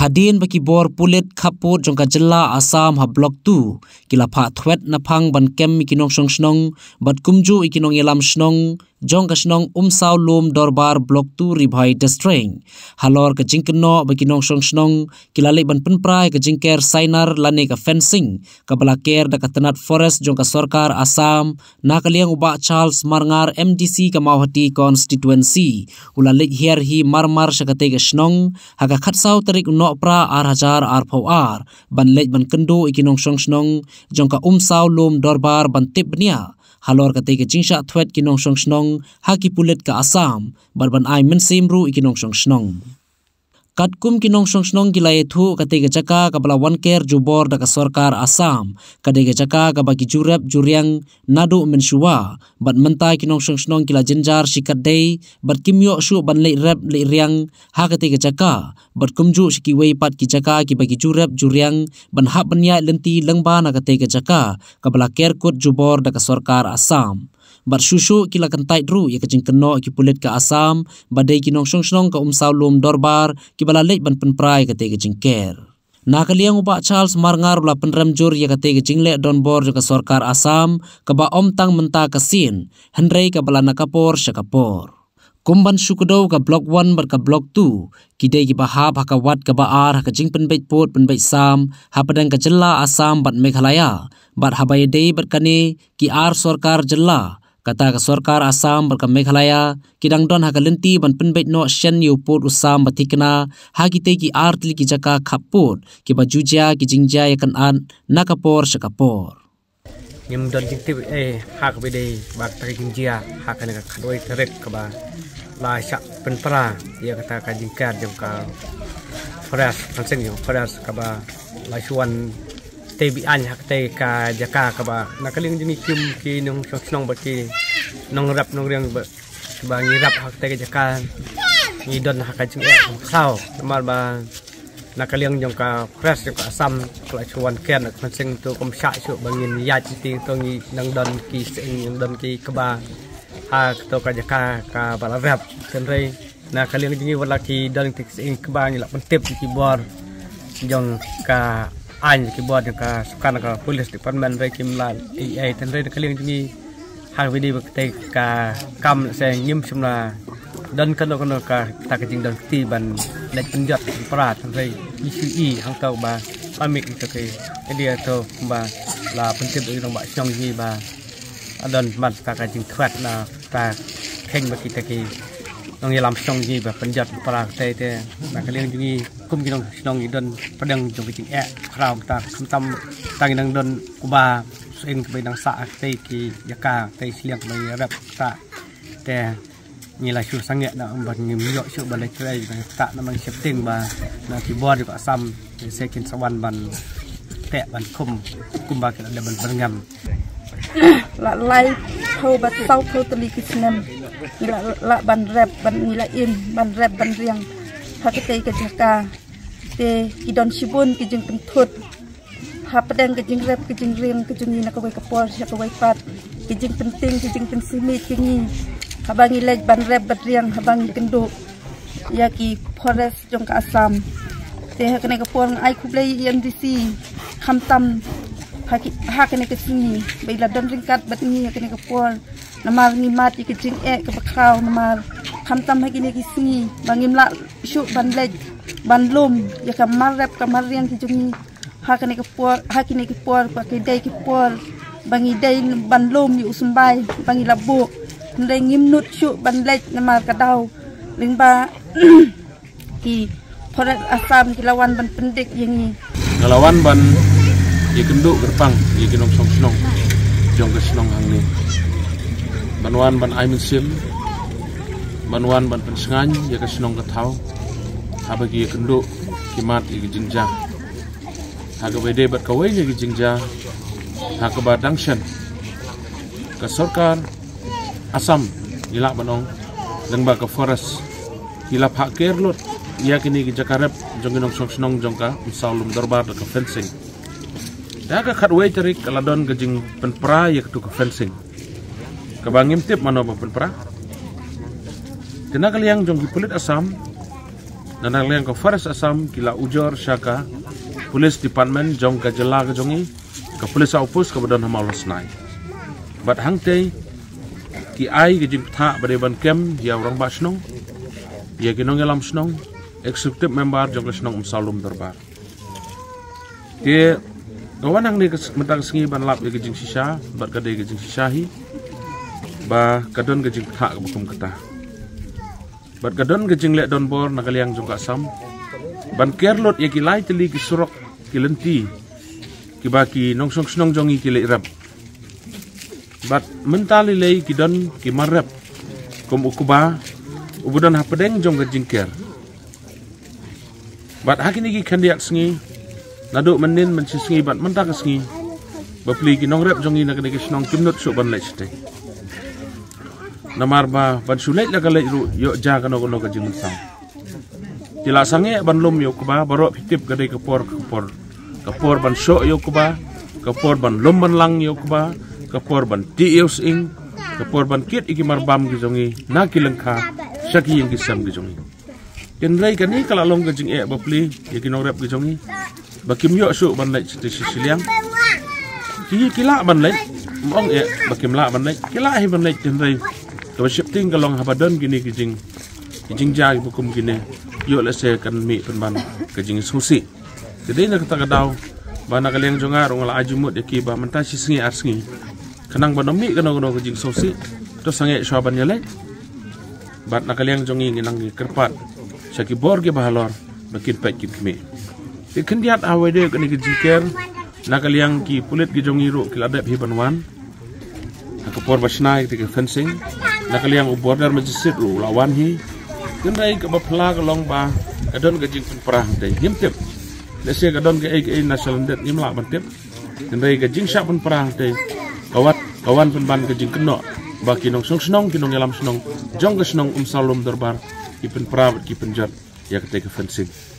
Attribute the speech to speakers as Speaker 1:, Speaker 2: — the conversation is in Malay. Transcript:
Speaker 1: hadin baki bor pulet khapo jongka jilla assam ha block 2 kilapha thwet na phang ban kem mi kinong song snong bat kumju ikinong yelam snong jong kashnong umsau lum dorbar block tu ribhai destreng halor ka jingkno bakinong shong shnong kilale ban pen prai ka jingker signer lane ka fencing ka blaker da ka forest jong ka sarkar assam nakaliang uba charles marngar mdc ka mawhati constituency ulale hier hi marmar shakate ka shnong ha ka khatsau tarik no pra ar hajar ar pho ar ban lej ban kendo ikinong shong shnong jong ka umsau lum dorbar ban tipnia halor ka teke jing sha thwet ki nong shong shnong ha ki pulet ka asam barban ai men sem ru ki nong shong shnong katkum kinong song song kila itu kati gejaka kapala one care jubor daka sorkar asam kati gejaka kapaki jurep juriang nadu mensua bat menta kinong song song kila jenjar sikat day bat kimyo su ban leit rep leit riang ha kati gejaka bat kumju siki wei pat gejaka kipaki jurep juriang ban hap benya lenti lengba na kati gejaka kapala care kut jubor daka sorkar asam bar shushu ki la kan tai dru ya ka keno kno ki pulet ka asam badai ki nong shong shong ka um sau lum dorbar ki bala le ban pen prai ka te ki jing ker na ka liang upa charles marngar la pen ram jur ya ka te ki jing le don bor ka sarkar asam ka ba om tang menta ka sin henrei ka bala na ka por sha ka por kumban shukdo ka block 1 bar ka block 2 ki dei ki ba ha ka wat ka ba ar ha ka jing pen bait pot pen bait sam ha padang ka jella asam bat meghalaya bar habai dei bar kane ki ar sarkar jella katak sorkar assam barka meghalaya kidangdon ha galenti banpin bait no shen yu port usam batikna ha ki te ki artli ki jaka khapur ki ba jujia ki jingja yakan an nakapor shakapor
Speaker 2: nyum don dikti e eh, ha, ha ka bide bak ta jingja ha ka ka khadoi tarek ka ba la sha pen para ya kata ka jingkar jam ka fresh pansen yu fresh ka ba la shuan tay bị anh hạc tay cả giá cả các bà là cái liên kim khi nông sống nông bạc kì nông rập nông riêng bạc bà nghĩ rập hạc tay giá cả nghĩ đơn hạc cái chứng ạ sao mà bà là cái liên dòng cả press dòng cả xăm lại cho quan kèn là phần sinh tôi cũng chạy chỗ bà nghìn giá trị tiên tôi nghĩ nâng đơn kỳ sẽ nâng đơn kỳ các bà hạc tôi cả giá cả cả bà là rập trên đây là cái liên dòng cả đơn kỳ sẽ các bà nghĩ là phần tiếp thì bò dòng cả anh cái bọn cả căn cả police department về kim lan ai ai thân đây cái liên chung hàng video bậc tay cả cam sẽ nghiêm xem là đơn cân đâu cân cả ta cái chính đơn ti bàn lấy chân giật pra thân đây như chữ y hàng tàu bà ba mình cái cái cái điều tàu bà là phân tiếp đối đồng bại trong gì bà đơn mặt cả cái chính thoát là ta khen bậc cái cái nông nghiệp làm xong gì và phần giật và tay thế là cái liên gì cũng như nông nông nghiệp đơn và đừng trong cái chính e khảo ta không tâm ta cái nông đơn của bà xuyên cái nông xã tây kỳ giá cả tây liên cái rep xã thế như là sự sang nghệ đó bật nhiều nhựa sự bật lấy cái này tạ nó mang xếp tiền và là thì bò được xăm để xe kiến sau bàn bàn tẹ bàn khum cùng bà cái là để bàn bàn ngầm
Speaker 3: lại thâu bắt sau thâu tuli kịch nằm มีละละบันแรบบันมีละอินบันแรบบันเรียงพักเตยกิจกาเตกิดอนชิบุนกิจึงเป็นทุดพับประเด็นกิจึงแรบกิจึงเรียงกิจึงนี่นักวัยกระปอลชักวัยปัดกิจึงเป็นติงกิจึงเป็นซีมีกิจงี้ฮับังอีเล็กบันแรบบันเรียงฮับังกันดุยากีพอร์เรสจงกาซัมเตฮักในกระปอลไอคุบเลยยันดีซีคำตำฮักฮักในกิจงี้ไปละดอนริงกัดบันงี้ฮักในกระปอลนมานิมาติกจิงเอกับข้าวนมาคำตำให้กินกิสงีบางิมละชุบบันเล็กบันลุมอยากมาเรียบกับมาเรียนที่จุงหากินกับปวดหากินกับปวดกับกิได้กับปวดบางิได้บันลุมอยู่สบัยบางิละบุกนเรงิมนุชุบบันเล็กนมากระเดาลิงบาทีพอรักอาซามกิละวันบันเป็นเด็กอย่างนี้กิละวันบัน
Speaker 4: ยี่กันดุกระปังยี่กินองสองสนองจงกระสนองหางนี้ manuan ban aimin sim manuan ban pen sengan ya ke sinong ketau habagi ya kenduk kimat ya ke jingja haga bede bat kawai ya ke jingja haga bat dangshan ke sorkar asam ilak banong lengba ke forest hilap hak kerlut ya ha kini ke jakarep jongginong sok sinong jongka usalum dorbar ke fencing Daga khatwe terik kaladon gajing penpera yaitu ke fencing kabangim tip mano papel pra tinakal yang jong kulit asam na nakal yang ko forest asam kila ujar syaka police department jong kajela ka jongi ka police office ka badan hamal nai but hangte ki ai ge jing tha bare ban kem ya orang basnong ya ge nong yalam snong executive member jong snong um salum darbar ke gawanang ni ke mentang singi ban lap ge jing sisha bar ka de ge jing sisha hi ba kadon ga jing tha ba kum kata bat kadon ga jing le don bor na kaliang jong ka sam ban kerlot ye ki lai te li ki surok ki lenti ki ba ki nong song snong jong ki le rap bat mentali le ki don ki marap kum ukuba ubudan ha pedeng jong ga jing ker bat hakini ki kandiak singi nadu menin mencisingi bat mentak singi Bapli ki nong rep jongi nak dekis nong kimnut suban lecet namar ba ban sulai la kalai ru yo ja ka no no ka jing sang tila sange ban lum yo kuba baro fitip ka dei kapor kapor kapor ban sho yo kuba kapor ban lum ban lang yo kuba kapor ban ti us ing kapor ban kit iki mar bam gi jongi na ki lengkha shaki ing gi sam gi jongi ken rai ka ni kala long ka jing e ba pli ye ki no rap gi jongi ba kim yo sho ban lai chi chi siliang ki ki la ban lai ong e ba kim la ban lai ki la hi ban lai ten rai tapi siap ting kalong habadon gini kijing kijing jai bukum gini yuk le lah se kan mi penban kijing susi jadi ini kata kedau bana kaleng jonga rong la ajumut de ki ba menta si sengi ar sengi kenang bana mi kana kono kijing susi to sange shaban yale bat na kaleng jongi nginang ki kerpat saki bor ge bahalor makin pek ki mi ikendiat awede kani kijing ker na kaleng ki pulit ki jongi ro ki ladep hi banwan aku por basna ikti fencing nak kali yang border majisit lu lawan hi kan dai ke bapla ke long ba adon ke jing pun perang dai him tip le se ke adon ke ek ek national det him la ban tip kan dai ke jing sha pun perang dai kawat kawan pun ban ke jing kno ba ki nong song snong ki nong yalam snong jong ke snong um salum darbar ki pun perang ki pun jat ya ke
Speaker 3: fencing